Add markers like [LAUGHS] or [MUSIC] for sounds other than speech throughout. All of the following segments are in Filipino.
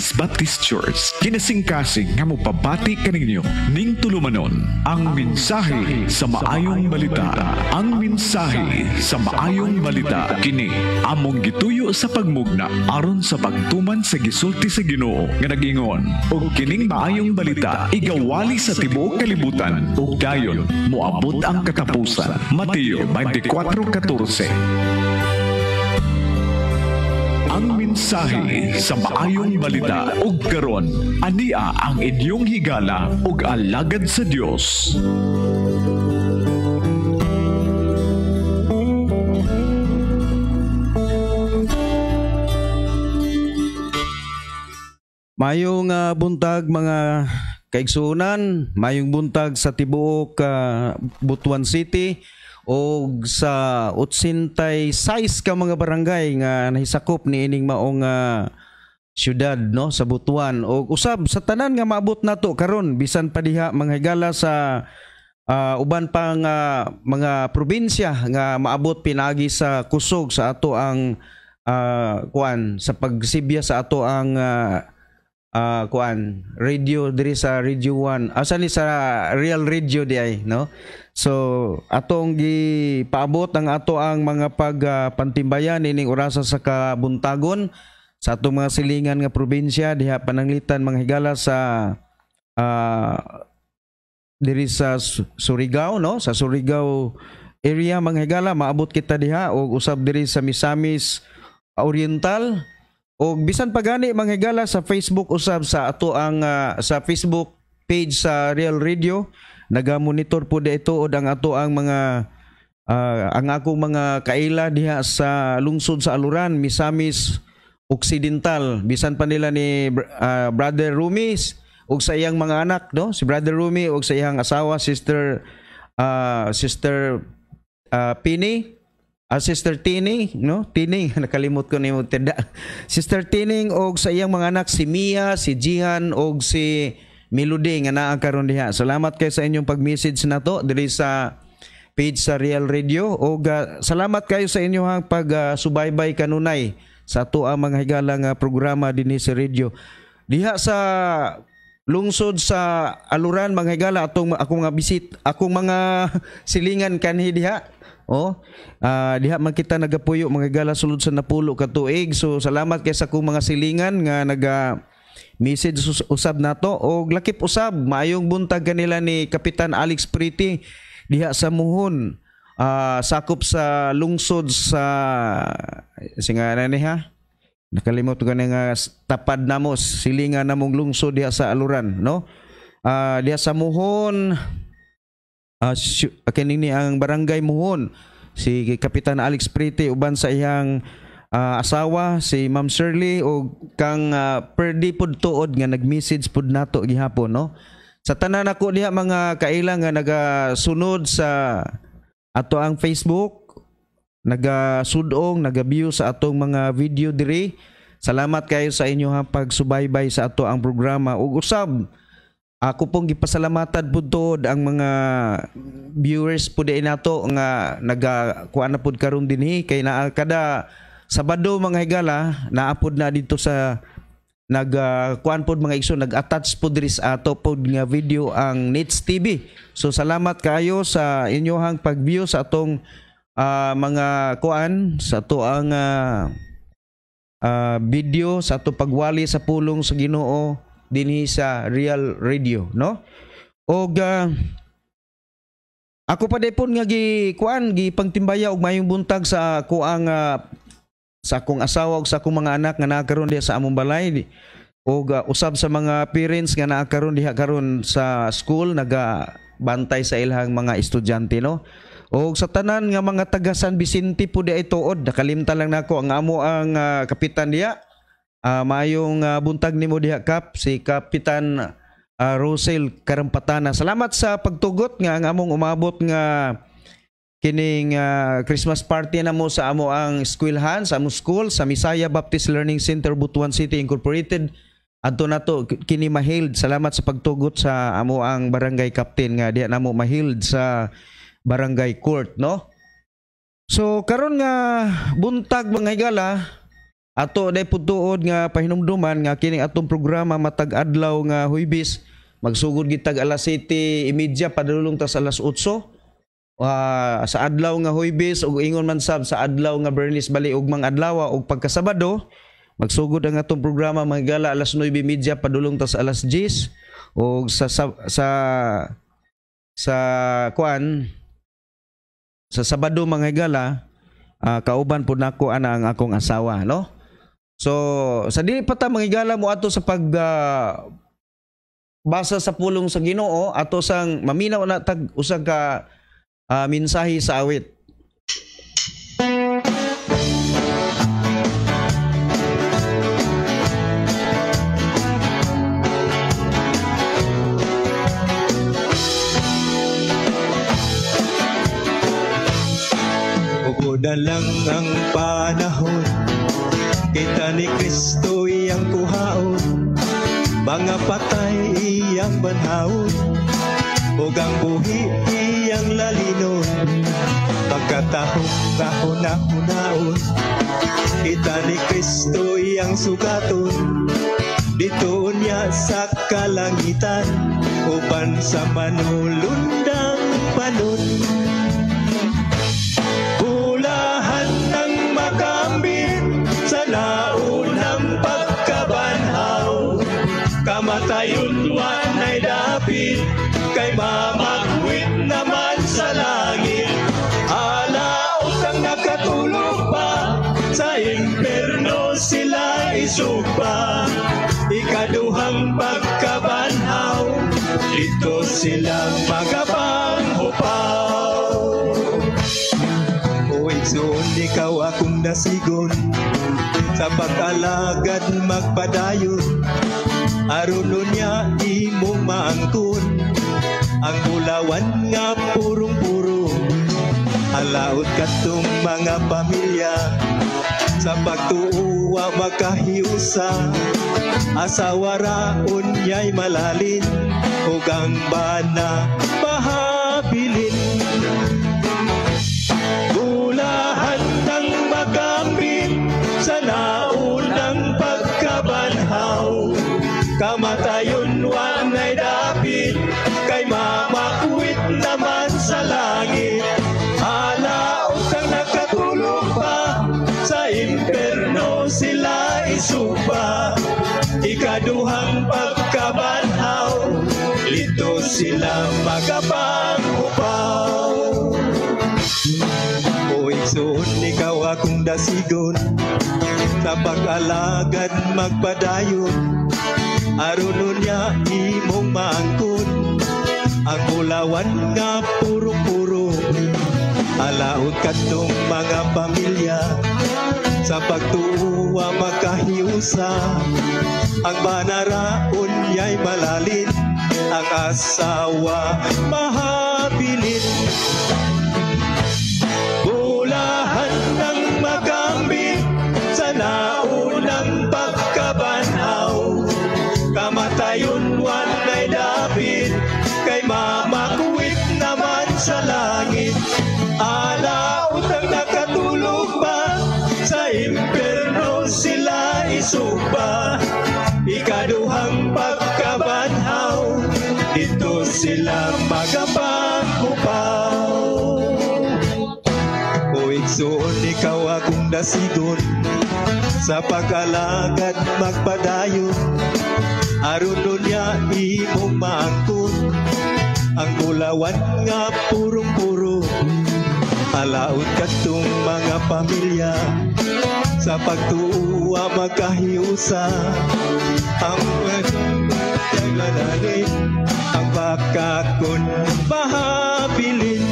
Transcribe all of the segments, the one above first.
Grace Baptist Church, kinasingkasing nga mupabati kaninyo ning tulumanon. Ang mensahe sa maayong balita. Ang mensahe sa maayong balita kini among gituyo sa pagmugna aron sa pagtuman sa gisulti sa Ginoo nga nagingon og kining maayong balita igawali sa tibuok kalibutan ug dayon muabot ang katapusan. Mateo 24:14 Mensahe sa maayong balita ug karon ania ang inyong higala ug alagad sa Dios. Mayong uh, buntag mga kaigsunan, mayong buntag sa tibuok uh, Butuan City o sa size ka mga barangay nga nahisakop ni ining maong uh, syudad no sa Butuan o usab sa tanan nga maabot nato karon bisan pa diha manghigala sa uh, uban pang uh, mga probinsya nga maabot pinagi sa kusog sa ato ang uh, kuan sa pagsibya sa ato ang uh, uh, kuan radio diri sa Radio 1 asa ni sa Real Radio di ay no so atong gi paabot ang ato ang mga pagpantimbayan ah, uh, ining orasa sa kabuntagon sa atong mga silingan nga probinsya diha pananglitan mga higala sa uh, diri sa Surigao no sa Surigao area mga higala maabot kita diha og usab diri sa Misamis Oriental o bisan pagani gani manghigala sa Facebook usab sa ato ang uh, sa Facebook page sa Real Radio. Nagamonitor po di ito o ang ato ang mga uh, ang akong mga kaila diha sa lungsod sa Aluran, Misamis Occidental. Bisan pa nila ni uh, Brother Rumis ug sa iyang mga anak no si Brother Rumi ug sa iyang asawa sister uh, sister uh, Pini Ah, Sister Tining, no? Tining, [LAUGHS] nakalimot ko na yung Sister Tining og sa iyang mga anak si Mia, si Jihan og si Melody nga naa karon diha. Salamat kay sa inyong pag-message nato diri sa page sa Real Radio og uh, salamat kayo sa inyong pag-subaybay uh, kanunay sa ato ang mga higalang uh, programa dinhi sa radio. Diha sa lungsod sa Aluran mga higala atong akong mga bisit, akong mga [LAUGHS] silingan kanhi diha Oh, uh, diha man kita nagapuyo mga gala sulod sa napulo ka tuig. So salamat kay sa kong mga silingan nga naga message usab nato o lakip usab maayong buntag kanila ni Kapitan Alex Pretty diha sa muhon uh, sakop sa lungsod sa singa na ni ha nakalimot ko nga tapad namo silingan namong lungsod diha sa aluran no uh, diha sa muhon uh, ah, kining ni ang barangay muhon si Kapitan Alex Priti uban sa iyang uh, asawa si Ma'am Shirley o kang uh, perdi pud tuod nga nag-message pud nato gihapon no sa tanan ako niya mga kailang nga nagasunod sa ato ang Facebook nagasudong nagabiyo sa atong mga video diri salamat kayo sa inyo ha pagsubaybay sa ato ang programa ug usab ako pong gipasalamatan po tod ang mga viewers po di nato nga nagakuan na pod karon dinhi eh. kay na, kada Sabado mga higala ah, naapod na dito sa nagkuan uh, mga igsoon nag-attach pod diri sa ato pod nga video ang Nets TV. So salamat kayo sa inyohang pag-view sa atong uh, mga kuan sa ato ang uh, uh, video sa ato pagwali sa pulong sa Ginoo dinhi sa Real Radio, no? Og uh, ako pa depon nga gi kuan gi pangtimbaya og mayong buntag sa kuang uh, sa akong asawa og sa akong mga anak nga naa karon diha sa among balay og uh, usab sa mga parents nga naa diha karon sa school naga bantay sa ilang mga estudyante no og sa tanan nga mga taga San Vicente po diha ituod nakalimta lang nako ang amo ang uh, kapitan diha Uh, ah, mayong uh, ah, buntag nimo diha kap si Kapitan uh, ah, Rosel Karampatana. Salamat sa pagtugot nga ang among umabot nga kining uh, Christmas party na mo sa amo ang eskwelahan sa amo school sa Misaya Baptist Learning Center Butuan City Incorporated adto nato kini mahild salamat sa pagtugot sa amo ang barangay captain nga diha namo mahild sa barangay court no so karon nga buntag mga higala Ato dai putuod nga pahinumduman nga kining atong programa matag adlaw nga huybis magsugod gitag alas 7 imedya e padulong ta sa alas 8 uh, ah, sa adlaw nga huybis ug ingon man sab sa adlaw nga Bernis bali ug mang adlaw ug pagkasabado magsugod ang atong programa magala alas 9:30 padulong ta sa alas 10 ug sa sa sa, sa kuan sa Sabado mga higala uh, kauban po nako ana ang akong asawa no So, sa dili pa ta mangigala mo ato sa pag uh, basa sa pulong sa Ginoo ato sang maminaw na tag usa ka uh, mensahe sa awit. patay iyang banhaon ug ang buhi iyang lalinon pagkatahok na hunahunaon kita ni Kristo iyang sugaton dito niya sa kalangitan uban sa manulundang panon sugba Ikaduhang pagkabanhaw Dito sila magapanghupaw O igsoon ikaw akong nasigon Sa pag-alagad magpadayon Arulo niya imong maangkon Ang bulawan nga purong-puro Alaot katong mga pamilya Sa pagtuo Wa makahiusa Asawa raon niya'y malalin Hugang bana pahabilin lang makapag-upaw O iksoon, ikaw akong dasigon Napag-alagad magpadayon Arunon niya imong maangkon Ang ulawan nga puro-puro Alaon katong mga pamilya sa pagtuwa makahiusa ang banaraon ya'y malalit akasawa mahabilin Bulahan ng magambing sa naunang pagkabanaw Kamatayon wala'y lapit kay mamakwit naman sa langit dasigon sa pag-alagad magpadayon aron imong maangkon ang bulawan nga purong-puro alaot katong mga pamilya sa pagtuwa magkahiusa ang paglalari ang pakakon mahabilin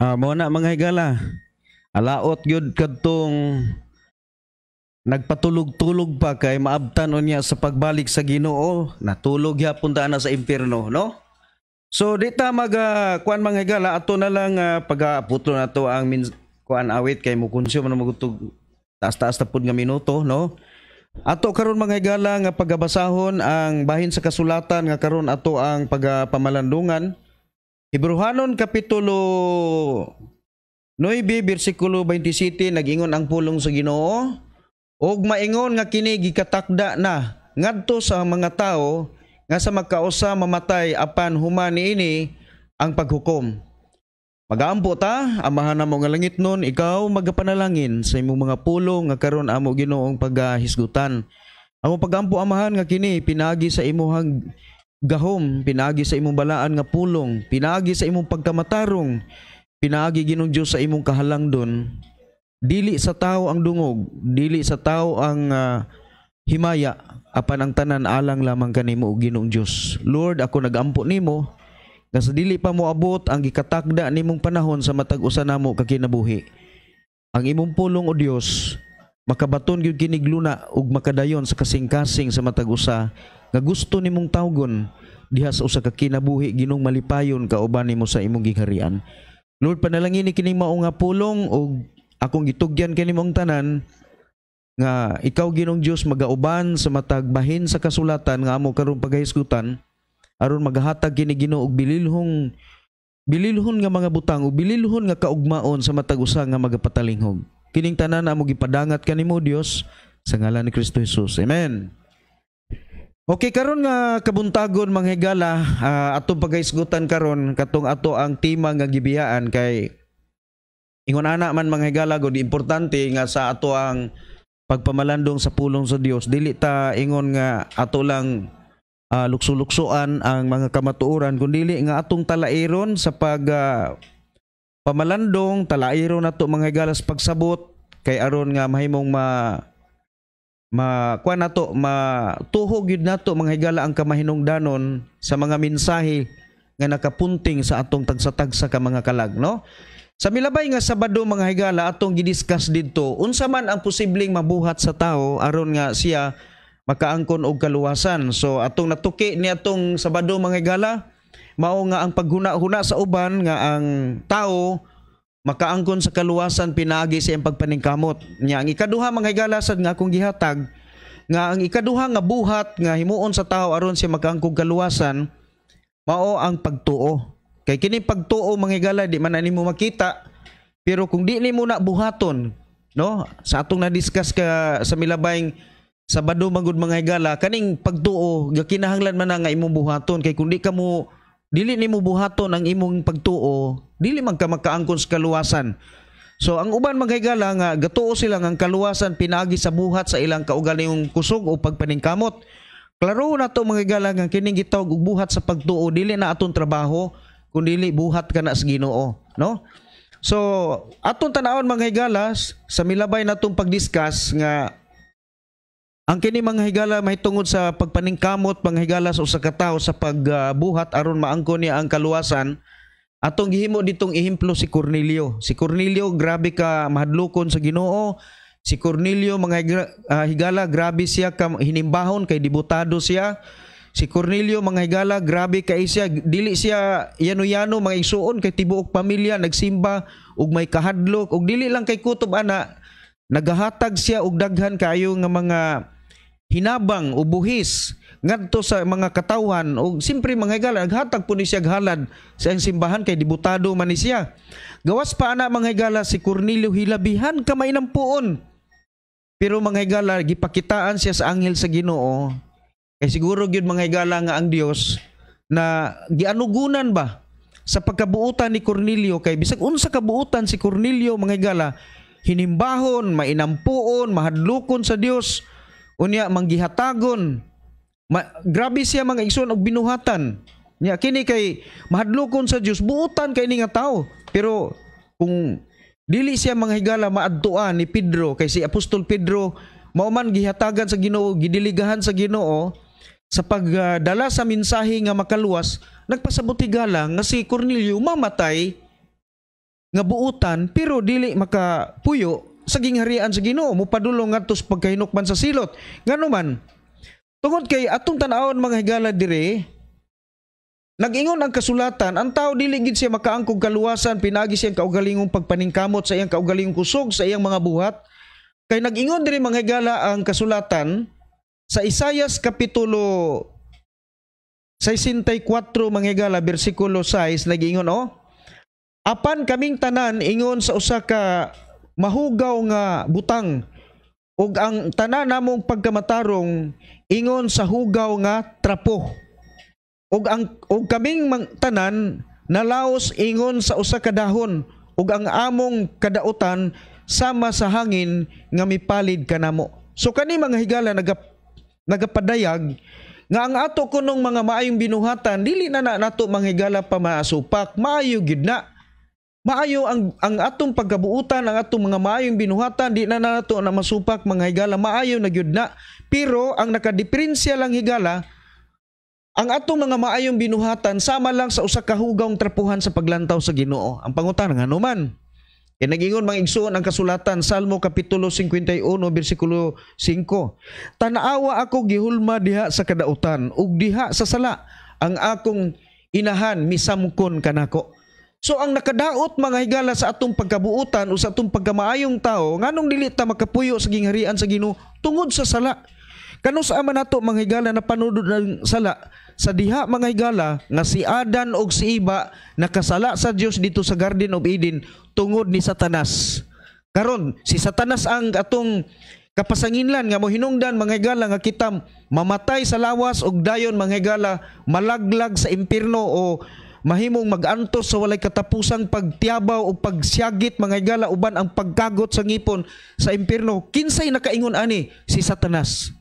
Uh, mo na mga higala. Alaot gyud kadtong nagpatulog-tulog pa kay maabtan niya sa pagbalik sa Ginoo, natulog yapon na sa impierno, no? So dita mag uh, kuan mga higala ato na lang uh, ah, pagaputo na to ang min kuan awit kay mo consume na magutog taas-taas na pud nga minuto, no? Ato karon mga higala nga pagabasahon ang bahin sa kasulatan nga karon ato ang pagapamalandungan. Hebruhanon Kapitulo 9 bersikulo 27 nagingon ang pulong sa Ginoo ug maingon nga kini gikatakda na ngadto sa mga tao nga sa magkausa mamatay apan human niini ang paghukom. Magaampo ta, amahan mo nga langit nun, ikaw magapanalangin sa imong mga pulong nga karon amo Ginoong paghisgutan. Amo pagampo amahan nga kini pinagi sa imuhang gahom, pinagi sa imong balaan nga pulong, pinagi sa imong pagkamatarong, pinaagi ginong Dios sa imong kahalang don Dili sa tao ang dungog, dili sa tao ang uh, himaya, apan ang tanan alang lamang kanimo og ginong Dios. Lord, ako nagampo nimo nga sa dili pa mo abot ang gikatakda nimong panahon sa matag usa namo kakinabuhi. Ang imong pulong o Dios makabaton gyud kini luna ug makadayon sa kasing-kasing sa matag usa nga gusto nimong tawgon diha sa usa ka kinabuhi ginong malipayon kauban nimo sa imong gingharian Lord panalangin ni kining mao nga pulong og akong gitugyan kanimong tanan nga ikaw ginong Dios magauban sa matag bahin sa kasulatan nga amo karon paghisgutan aron magahatag kini Ginoo og bililhong bililhon nga mga butang o bililhon nga kaugmaon sa matag usa nga magapatalinghog kining tanan amo gipadangat kanimo Dios sa ngalan ni Kristo Jesus amen Okay karon nga kabuntagon manghigala uh, ah, atong pagaisgutan karon katong ato ang tema nga gibiyaan kay ingon ana man manghigala gud importante nga sa ato ang pagpamalandong sa pulong sa Dios dili ta ingon nga ato lang uh, lukso-luksoan ang mga kamatuoran kun dili nga atong talairon sa pag uh, pamalandong talairon nato manghigala sa pagsabot kay aron nga mahimong ma makuha na to, matuhog yun na mga higala ang kamahinungdanon sa mga mensahe nga nakapunting sa atong tagsatagsa ka mga kalag, no? Sa milabay nga Sabado mga higala atong gidiscuss didto unsa man ang posibleng mabuhat sa tao aron nga siya makaangkon og kaluwasan. So atong natuki ni atong Sabado mga higala mao nga ang paghuna-huna sa uban nga ang tao makaangkon sa kaluwasan pinagi sa iyang pagpaningkamot niya ang ikaduha mga higalasad nga akong gihatag nga ang ikaduha nga buhat nga himuon sa tao aron siya makaangkog kaluwasan mao ang pagtuo kay kini pagtuo mga higala di man nimo makita pero kung di nimo na buhaton no sa atong na-discuss ka sa milabayng Sabado magud mga higala kaning pagtuo nga kinahanglan man na nga imong buhaton kay kung di ka mo dili nimo buhaton ang imong pagtuo dili man ka magkaangkon sa kaluwasan so ang uban maghaygala nga gatuo sila nga ang kaluwasan pinaagi sa buhat sa ilang kaugalingong kusog o pagpaningkamot klaro na to maghaygala nga kining gitawag og buhat sa pagtuo dili na atong trabaho kun dili buhat kana sa Ginoo no so atong tanawon mga higalas sa milabay natong pagdiscuss nga ang kini mga higala mahitungod sa pagpaningkamot panghigala sa usa ka sa pagbuhat aron maangkon niya ang kaluwasan. Atong gihimo ditong ihimplo si Cornelio. Si Cornelio grabe ka mahadlokon sa Ginoo. Si Cornelio mga ah, higala grabe siya ka hinimbahon kay dibutado siya. Si Cornelio mga higala grabe ka siya dili siya yano-yano mga igsuon kay tibuok pamilya nagsimba ug may kahadlok ug dili lang kay kutob ana nagahatag siya og daghan kaayo nga mga hinabang o buhis ngadto sa mga katawhan o simpre mga higala naghatag po ni siya halad sa ang simbahan kay dibutado man ni siya gawas pa ana mga higala si Cornelio hilabihan kamay ng puon pero mga higala gipakitaan siya sa anghel sa Ginoo kay eh, siguro gyud mga higala nga ang Dios na gianugunan ba sa pagkabuutan ni Cornelio kay bisag unsa kabuutan si Cornelio mga higala hinimbahon mainampuon mahadlukon sa Dios unya manggihatagon Ma, grabe siya mga igsoon og binuhatan niya kini kay mahadlokon sa Dios buutan kay ni nga tawo pero kung dili siya mga higala maadtuan ni Pedro kay si Apostol Pedro mao man gihatagan sa Ginoo gidiligahan sa Ginoo sa pagdala sa mensahe nga makaluwas nagpasabot higala nga si Cornelio mamatay nga buutan pero dili makapuyo sa gingharian sa Ginoo mupadulong ngadto sa pagkahinukman sa silot Nganuman man tungod kay atong tan mga higala dire Nagingon ang kasulatan, ang tao dili gid siya makaangkog kaluwasan, pinagi siyang kaugalingong pagpaningkamot sa iyang kaugalingong kusog sa iyang mga buhat. Kay nagingon diri mga higala ang kasulatan sa Isayas kapitulo 64 mga higala bersikulo 6 nagingon oh. Apan kaming tanan ingon sa usa ka mahugaw nga butang ug ang tanan namong pagkamatarong ingon sa hugaw nga trapo ug ang ug kaming mang, tanan nalaos ingon sa usa ka dahon ug ang among kadaotan sama sa hangin nga mipalid kanamo so kani mga higala naga nagapadayag nga ang ato kunong mga maayong binuhatan dili na na nato manghigala pa maasupak maayo gid na Maayo ang, ang atong pagkabuutan, ang atong mga maayong binuhatan, di na nato na masupak mga higala. Maayo na gyud na. Pero ang nakadiferensya lang higala, ang atong mga maayong binuhatan sama lang sa usa ka hugawng trapuhan sa paglantaw sa Ginoo. Ang pangutana nga numan. Kay nagingon mga igsoon ang kasulatan Salmo kapitulo 51 bersikulo 5. Tanaawa ako gihulma diha sa kadautan ug diha sa sala ang akong inahan misamkon kanako. So ang nakadaot mga higala sa atong pagkabuutan o sa atong pagkamaayong tao, nganong dili ta makapuyo sa gingharian sa Ginoo tungod sa sala. Kano sa ama nato mga higala na panudod ng sala sa diha mga higala nga si Adan og si Iba nakasala sa Dios dito sa Garden of Eden tungod ni Satanas. Karon si Satanas ang atong kapasanginlan nga mohinungdan mga higala nga kita mamatay sa lawas og dayon mga higala malaglag sa impierno o mahimong magantos sa walay katapusang pagtiabaw o pagsyagit mga higala uban ang pagkagot sa ngipon sa impierno kinsay nakaingon ani si Satanas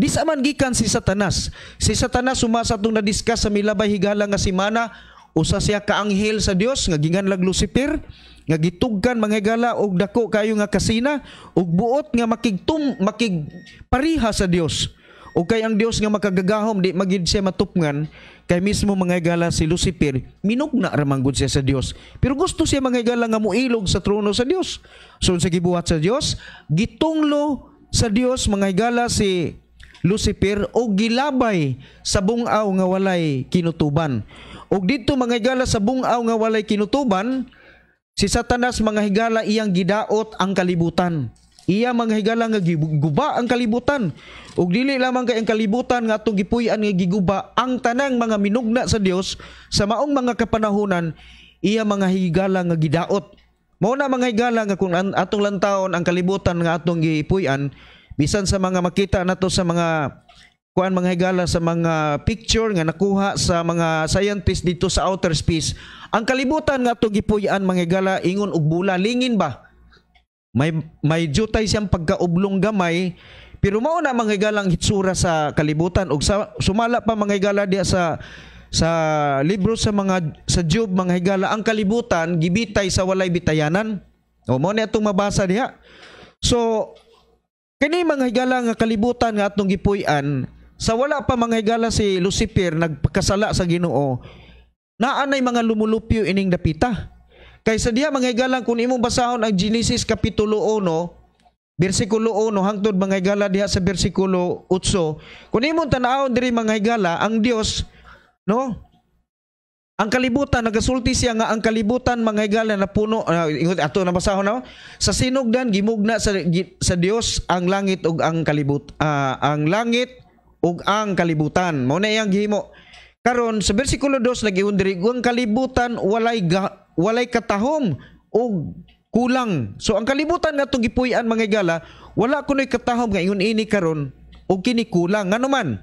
di gikan si Satanas si Satanas umasa tong na-discuss sa milabay higala nga semana usa siya ka anghel sa Dios nga ginganlag Lucifer nga gitugkan mga higala og dako kayo nga kasina og buot nga makigtum makigpareha sa Dios o kay ang Dios nga makagagahom di magid siya matupngan kay mismo mangaygala si Lucifer minugna ra siya sa Dios. Pero gusto siya mangaygala nga muilog sa trono sa Dios. So sa gibuhat sa Dios, gitunglo sa Dios mangaygala si Lucifer o gilabay sa bungaw nga walay kinutuban. O dito mangaygala sa bungaw nga walay kinutuban, si Satanas mga iyang gidaot ang kalibutan. Iya manghigala nga giguba ang kalibutan. Ug dili lamang kay ang kalibutan nga atong gipuy-an nga giguba ang tanang mga minugna sa Dios sa maong mga kapanahunan iya mga higala nga gidaot. Mao na mga higala nga kung atong lantawon ang kalibutan nga atong gipuy-an bisan sa mga makita nato sa mga kuan mga higala sa mga picture nga nakuha sa mga scientists dito sa outer space. Ang kalibutan nga atong gipuy-an mga higala ingon og bula lingin ba? May may jutay siyang pagkaublong gamay pero mao na manghigalang hitsura sa kalibutan og sa, sumala pa manghigala diya sa sa libro sa mga sa Job manghigala ang kalibutan gibitay sa walay bitayanan. O mo ni atong mabasa niya. So kini manghigala nga kalibutan nga atong gipuy-an sa wala pa manghigala si Lucifer nagpakasala sa Ginoo naa nay mga lumulupyo ining dapita Kaysa diha mangaygalan kun imong basahon ang Genesis kapitulo 1, bersikulo 1 hangtod mangaygala diha sa bersikulo 8. Kun imong tan-awon diri mangaygala ang Dios no ang kalibutan nagasulti siya nga ang kalibutan mangaygala na puno uh, ato na basahon na sa sinugdan gimugna sa sa Dios ang langit ug ang kalibut uh, ang langit ug ang kalibutan mao na iyang gihimo Karon sa bersikulo 2 nagihon diri ang kalibutan walay ga, walay katahom og kulang. So ang kalibutan nga gipuy-an mga igala, wala kunoy katahom nga ingon ini karon og kini kulang ngano man.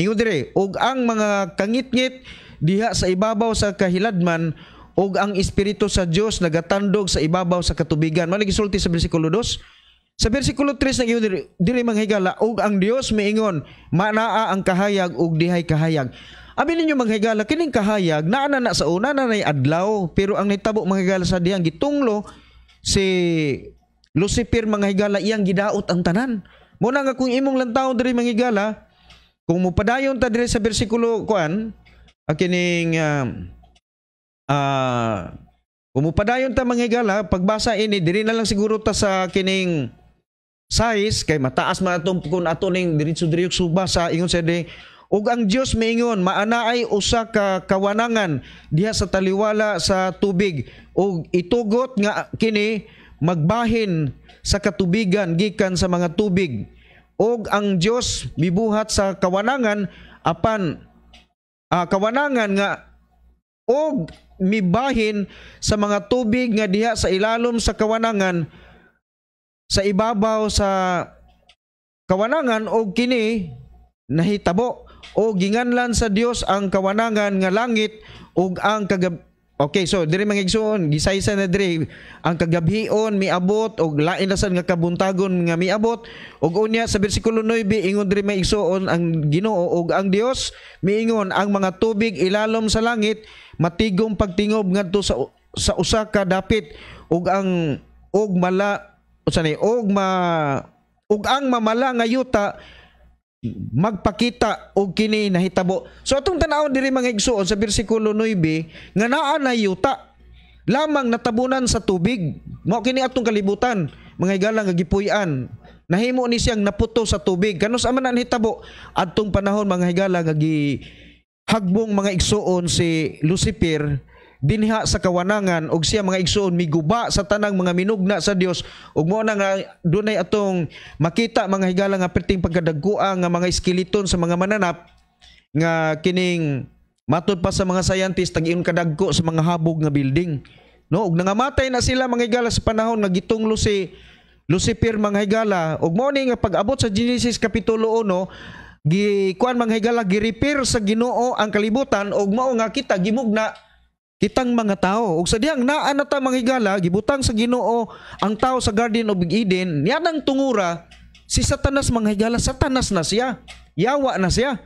Ingon dire og ang mga kangitngit diha sa ibabaw sa kahiladman og ang espiritu sa Dios nagatandog sa ibabaw sa katubigan. Mao gisulti sa bersikulo 2 sa versikulo 3 nagyo diri, diri manghigala ug ang Dios miingon, manaa ang kahayag ug dihay kahayag. Abi ninyo manghigala kining kahayag naa na sa una na nay adlaw pero ang nitabo manghigala sa diyang gitunglo si Lucifer manghigala iyang gidaot ang tanan. Mo nga kung imong lantaw diri manghigala kung mupadayon ta diri sa bersikulo kuan akining uh, um, ah, uh, kung mupadayon ta manghigala pagbasa ini diri na lang siguro ta sa kining size kay mataas man atong kun ato ning diretso-diriyok suba sa ingon sa ding ug ang Dios miingon maana ay usa ka kawanangan diha sa taliwala sa tubig ug itugot nga kini magbahin sa katubigan gikan sa mga tubig ug ang Dios mibuhat sa kawanangan apan uh, kawanangan nga og mibahin sa mga tubig nga diha sa ilalom sa kawanangan sa ibabaw sa kawanangan o kini nahitabo o ginganlan sa Dios ang kawanangan nga langit ug ang kagab Okay, so diri mangigsuon, gisaysay na diri ang kagabhion miabot og lain na nga kabuntagon nga miabot og unya sa bersikulo 9 ingon diri maigsuon ang Ginoo og ang Dios miingon ang mga tubig ilalom sa langit matigong pagtingob ngadto sa sa usa ka dapit og ang og mala usanay og ma og ang mamala nga yuta magpakita og kini nahitabo. So atong tan-awon diri mga igsuon sa bersikulo 9 nga naa na yuta lamang natabunan sa tubig. Mao kini atong kalibutan mga igalang nga gipuy-an nahimo ni siyang naputo sa tubig kanus ama na nitabo adtong panahon mga higala nga gi hagbong mga igsuon si Lucifer dinha sa kawanangan ug siya mga igsoon miguba sa tanang mga minugna sa Dios ug mo na nga dunay atong makita mga higala nga perting pagkadagkoa nga mga eskeleton sa mga mananap nga kining matud pa sa mga scientist tag-iyon kadagko sa mga habog nga building no ug nangamatay na sila mga higala sa panahon nga gitunglo si Lucifer mga higala ug mo ni nga pag-abot sa Genesis kapitulo 1 gikuan mga higala gi-repair sa Ginoo ang kalibutan ug mao nga kita gimugna kitang mga tao. Ug sa diyang naa na ta manghigala, gibutang sa Ginoo ang tao sa Garden of Eden, niya nang tungura si Satanas manghigala, Satanas na siya. Yawa na siya.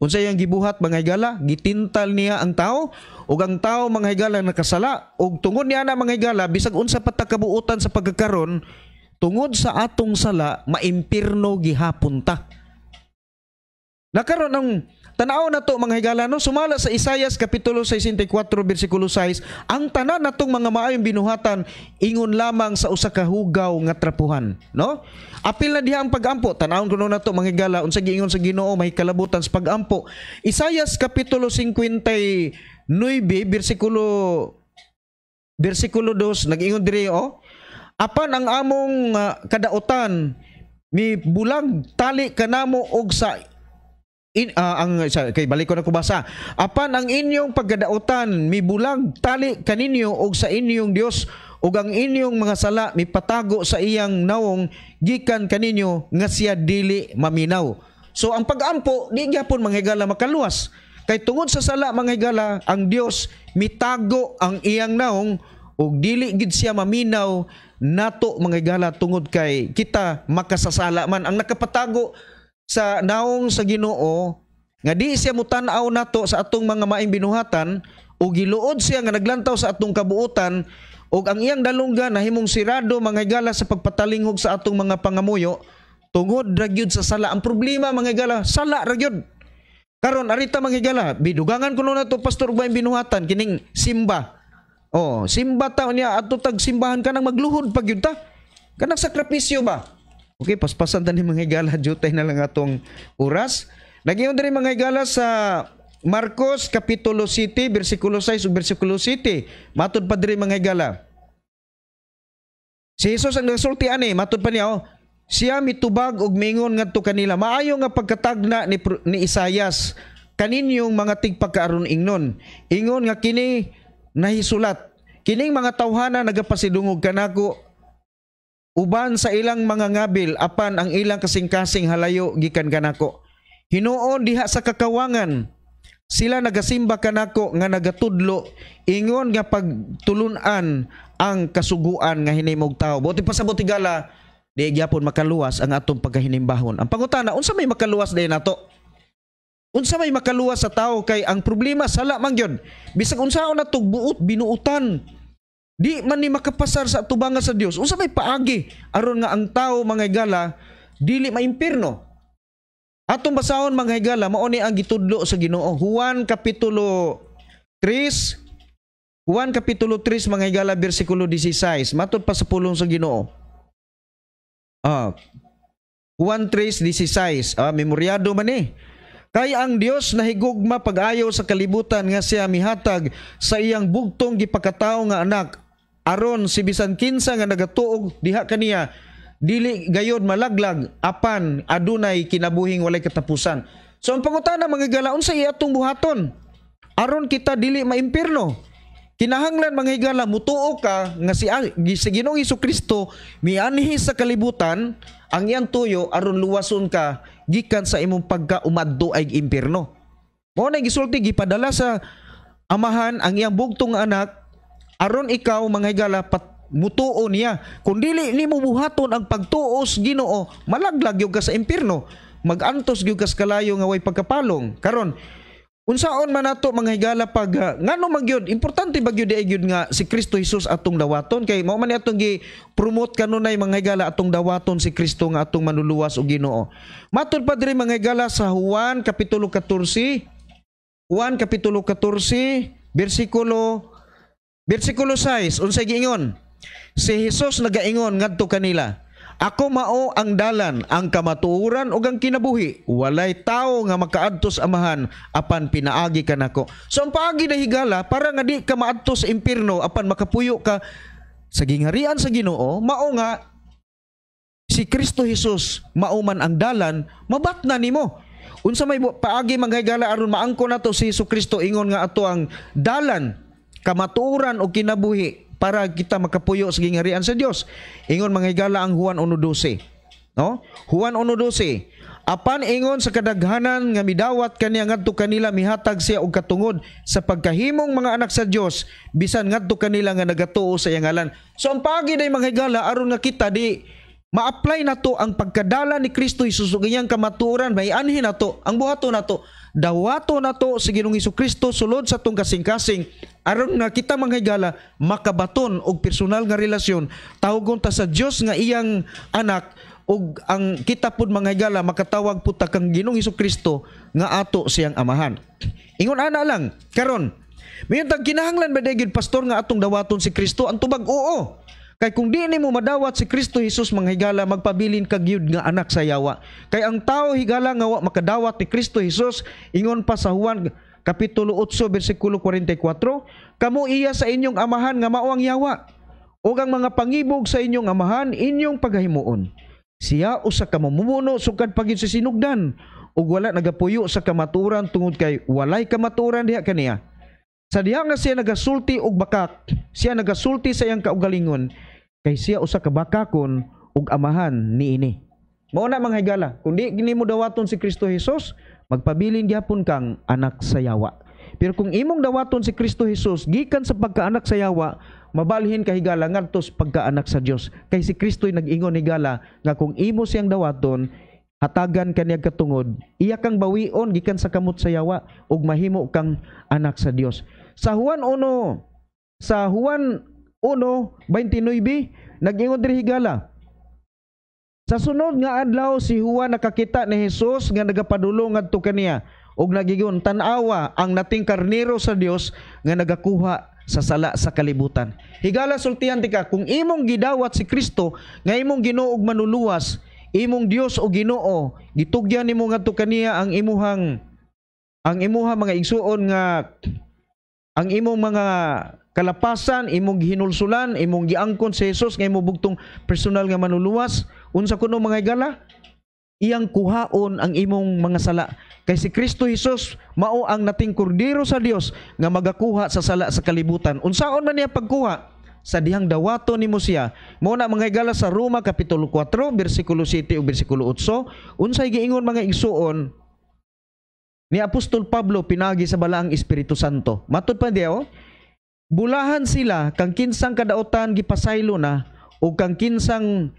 Unsa yang gibuhat manghigala, gitintal niya ang tao ug ang tao manghigala nakasala ug tungod niya na manghigala bisag unsa patakabuutan sa pagkakaron tungod sa atong sala maimpirno gihapunta ta. Nakaroon ng tanaw na to mga higala no sumala sa Isayas kapitulo 64 bersikulo 6 ang tanan natong mga maayong binuhatan ingon lamang sa usa ka hugaw nga trapuhan no apil na diha ang pagampo tanawon kuno nato to mga higala unsa giingon sa Ginoo may kalabutan sa pagampo Isayas kapitulo 59 bersikulo bersikulo 2 nag-ingon diri oh apan ang among ah, kadaotan mi bulang tali kanamo og sa in, uh, ang sa, kay balik ko na kubasa apan ang inyong pagkadaotan mibulag tali kaninyo og sa inyong Dios ug ang inyong mga sala mipatago sa iyang nawong gikan kaninyo nga siya dili maminaw so ang pagampo di gyapon manghigala makaluwas kay tungod sa sala manghigala ang Dios mitago ang iyang nawong ug dili gid siya maminaw nato manghigala tungod kay kita makasasala man ang nakapatago sa naong sa Ginoo nga di siya mutan-aw nato sa atong mga maing binuhatan o giluod siya nga naglantaw sa atong kabuutan o ang iyang dalungga na himong sirado mga higala sa pagpatalinghog sa atong mga pangamuyo tungod ragyod sa sala ang problema mga higala sala ragyod karon arita mga higala bidugangan kuno nato pastor ug binuhatan kining simba oh simba ta niya ato tag simbahan ka kanang magluhod pagyud ta kanang sakripisyo ba Okay, paspasan ni mga higala [LAUGHS] jutay na lang atong oras. Nagiyon diri mga higala sa Marcos Kapitulo City, versikulo 6 ug versikulo 7. Matod pa diri mga higala. Si Jesus ang nagsulti ani, matod pa niya oh, siya mitubag og mingon ngadto kanila. Maayo nga pagkatagna ni, ni Isayas kaninyong mga tigpagkaaron ingnon. Ingon nga kini nahisulat. Kining mga tawhana nagapasidungog kanako Uban sa ilang mga ngabil apan ang ilang kasing-kasing halayo gikan kanako. Hinuon diha sa kakawangan sila nagasimba kanako nga nagatudlo ingon nga pagtulunan ang kasuguan nga hinimog tao. Buti pa sa butigala di gyapon makaluwas ang atong pagahinimbahon Ang pangutana, unsa may makaluwas day nato? Unsa may makaluwas sa tawo kay ang problema sala man gyud. Bisag unsaon natugbuot tugbuot binuutan Di man ni makapasar sa tubangan sa Dios. Unsa may paagi aron nga ang tao mga higala dili maimpirno. Atong basahon mga higala mao ni ang gitudlo sa Ginoo. Juan kapitulo 3 Juan kapitulo 3 mga higala bersikulo 16. Matod pa sa pulong sa Ginoo. Ah, Juan 3:16. Ah, memoryado man eh. Kay ang Dios nahigugma pag ayo sa kalibutan nga siya mihatag sa iyang bugtong gipakatao nga anak aron si bisan kinsa nga nagatuog diha kaniya dili gayod malaglag apan adunay kinabuhing walay katapusan so ang pangutana mga sa iya atong buhaton aron kita dili maimpirno kinahanglan mga higala mutuo ka nga si, si Ginoong Hesus Kristo mianhi sa kalibutan ang iyang tuyo aron luwason ka gikan sa imong pagka umadto ay impirno mo na gisulti gipadala sa amahan ang iyang bugtong anak aron ikaw manghigala pat mutuo niya kun dili nimo buhaton ang pagtuos Ginoo malaglag gyud ka sa impierno magantos gyud ka sa kalayo nga way pagkapalong karon Unsaon man nato mga higala pag uh, ngano magyud importante ba gyud gyud nga si Kristo Hesus atong dawaton kay mao man ni atong gi promote kanunay mga higala atong dawaton si Kristo nga atong manuluwas og Ginoo. Matud pa diri mga higala sa Juan kapitulo 14 Juan kapitulo 14 bersikulo Bersikulo 6, unsay giingon? Si Hesus nagaingon ngadto kanila, Ako mao ang dalan, ang kamatuoran ug ang kinabuhi. Walay tao nga makaadto sa amahan apan pinaagi ka nako. So ang paagi na higala para nga di ka maadto sa impierno apan makapuyo ka sa gingharian sa Ginoo, mao nga si Kristo Hesus mauman ang dalan, mabat na nimo. Unsa may paagi manghigala aron maangko nato si Hesus Kristo ingon nga ato ang dalan kamaturan o kinabuhi para kita makapuyo sa gingarian sa Dios. Ingon manghigala ang Juan 1:12. No? Juan 1:12. Apan ingon sa kadaghanan nga midawat kaniya ngadto kanila mihatag siya og katungod sa pagkahimong mga anak sa Dios bisan ngadto kanila nga nagatuo sa iyang ngalan. So ang pagi day manghigala aron nga kita di ma-apply nato ang pagkadala ni Kristo Hesus ug kamaturan may anhi nato ang buhaton nato dawato na to si Ginoong Hesus Kristo sulod sa tong kasing-kasing aron nga kita manghigala makabaton og personal nga relasyon tawgon ta sa Dios nga iyang anak ug ang kita pud manghigala makatawag pud ta kang Ginoong Hesus Kristo nga ato siyang amahan ingon ana lang karon Mayon tag kinahanglan ba dagid pastor nga atong dawaton si Kristo ang tubag oo Kay kung di mo madawat si Kristo Hesus manghigala magpabilin kag yud nga anak sa yawa. Kay ang tao higala nga wa makadawat ni Kristo Hesus ingon pa sa Juan kapitulo 8 bersikulo 44, kamo iya sa inyong amahan nga mao ang yawa. O ang mga pangibog sa inyong amahan inyong paghahimuon. Siya usa sa mamumuno sugad pagid sa sinugdan ug wala nagapuyo sa kamaturan tungod kay walay kamaturan diha kaniya. Sa diha nga siya nagasulti og bakak, siya nagasulti sa iyang kaugalingon, kay siya usa ka bakakon ug amahan niini. Mao na mga higala, kundi mo dawaton si Kristo Hesus, magpabilin gyapon kang anak sa yawa. Pero kung imong dawaton si Kristo Hesus gikan sa pagkaanak sa yawa, mabalhin ka higala ngadto sa pagkaanak sa Dios. Kay si Kristo nag-ingon higala nga kung imo siyang dawaton, hatagan kaniya katungod, iya kang bawion gikan sa kamot sa yawa ug mahimo kang anak sa Dios. Sa Juan 1 sa Juan 1:29 nag-ingon diri higala sa sunod nga adlaw si Juan nakakita ni Hesus nga nagapadulong ngadto kaniya og nagigon tan-awa ang nating karnero sa Dios nga nagakuha sa sala sa kalibutan. Higala sultihan tika kung imong gidawat si Kristo nga imong Ginoo manuluwas, imong Dios o Ginoo, gitugyan nimo ngadto kaniya ang imuhang ang imuha mga igsuon nga ang imong mga kalapasan imong hinulsulan imong giangkon si Hesus nga imong bugtong personal nga manuluwas unsa kuno mga higala iyang kuhaon ang imong mga sala kay si Kristo Hesus mao ang nating kordero sa Dios nga magakuha sa sala sa kalibutan unsaon man niya pagkuha sa dihang dawato ni siya mao na mga higala sa Roma kapitulo 4 bersikulo 7 o bersikulo 8 unsay giingon mga igsuon ni Apostol Pablo pinagi sa balaang Espiritu Santo. Matod pa diyo, bulahan sila kang kinsang kadautan gipasaylo na o kang kinsang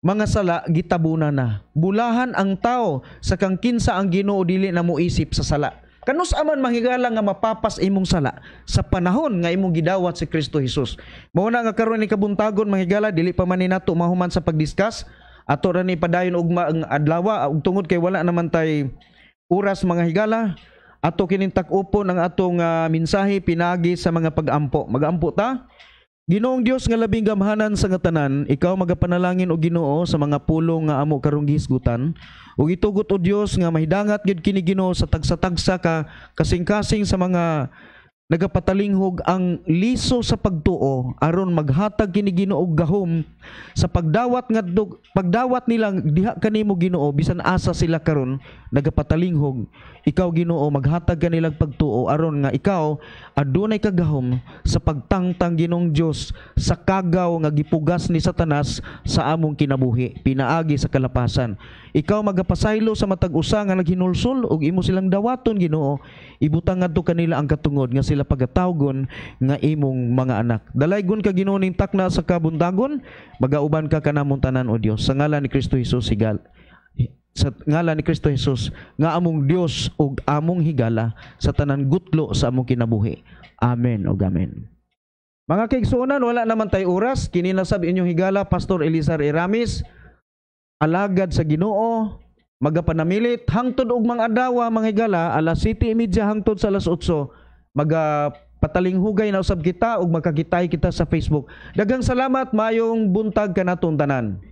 mga sala gitabuna na. Bulahan ang tao sa kang kinsa ang Ginoo dili na mo isip sa sala. Kanus aman manghigala nga mapapas imong sala sa panahon nga imong gidawat si Kristo Hesus. Mao na nga karon ni kabuntagon manghigala dili pa man ninato mahuman sa pagdiscuss ato ra ni padayon ugma ang adlaw ug tungod kay wala naman tay oras mga higala ato kining takupon ang atong uh, mensahe pinagi sa mga pagampo. Magampo ta? Ginoong Dios nga labing gamhanan sa ngatanan, ikaw magapanalangin o Ginoo sa mga pulong nga amo karong gihisgutan. Ug itugot o Dios nga mahidangat gid kini Ginoo sa tagsa-tagsa ka kasing-kasing sa mga nagapatalinghog ang liso sa pagtuo aron maghatag kini Ginoo gahom sa pagdawat ngadto pagdawat nila diha kanimo Ginoo bisan asa sila karon nagapatalinghog ikaw Ginoo maghatag kanilang pagtuo aron nga ikaw adunay kagahom sa pagtangtang Ginoong Dios sa kagaw nga gipugas ni Satanas sa among kinabuhi pinaagi sa kalapasan ikaw magapasaylo sa matag usa nga naghinulsol ug imo silang dawaton Ginoo ibutang ngadto kanila ang katungod nga sila pagatawgon nga imong mga anak dalaygon ka Ginoo ning takna sa kabundagon magauban ka kanamong tanan o Dios sa ngalan ni Kristo Hesus sigal sa ngalan ni Kristo Hesus nga among Dios ug among higala sa tanan gutlo sa among kinabuhi amen ug amen mga kaigsuonan wala naman tay oras kini nasab inyong higala Pastor Elizar Iramis alagad sa Ginoo magapanamilit hangtod og mga adawa mga higala alas 7:30 hangtod sa alas 8 maga hugay na usab kita ug magkakitay kita sa Facebook daghang salamat mayong buntag kanaton tanan